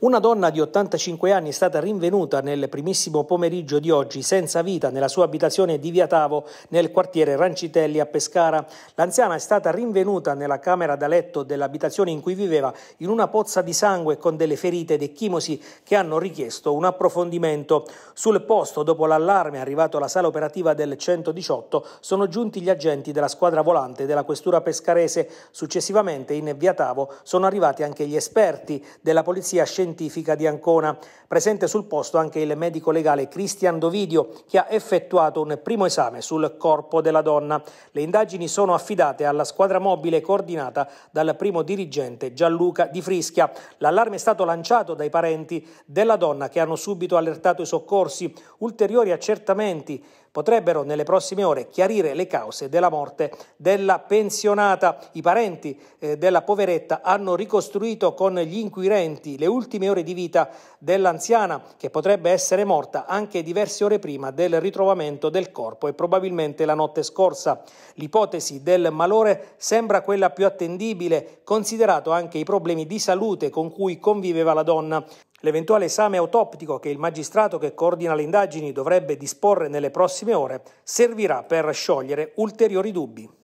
Una donna di 85 anni è stata rinvenuta nel primissimo pomeriggio di oggi senza vita nella sua abitazione di Via Tavo nel quartiere Rancitelli a Pescara. L'anziana è stata rinvenuta nella camera da letto dell'abitazione in cui viveva in una pozza di sangue con delle ferite ed ecchimosi che hanno richiesto un approfondimento. Sul posto, dopo l'allarme arrivato alla sala operativa del 118, sono giunti gli agenti della squadra volante della questura pescarese. Successivamente in Via Tavo sono arrivati anche gli esperti della polizia scientifica scientifica di Ancona. Presente sul posto anche il medico legale Cristian Dovidio, che ha effettuato un primo esame sul corpo della donna. Le indagini sono affidate alla squadra mobile coordinata dal primo dirigente Gianluca Di Frischia. L'allarme è stato lanciato dai parenti della donna che hanno subito allertato i soccorsi. Ulteriori accertamenti potrebbero nelle prossime ore chiarire le cause della morte della pensionata. I parenti eh, della poveretta hanno ricostruito con gli inquirenti le ultime ore di vita dell'anziana che potrebbe essere morta anche diverse ore prima del ritrovamento del corpo e probabilmente la notte scorsa. L'ipotesi del malore sembra quella più attendibile, considerato anche i problemi di salute con cui conviveva la donna. L'eventuale esame autoptico che il magistrato che coordina le indagini dovrebbe disporre nelle prossime ore servirà per sciogliere ulteriori dubbi.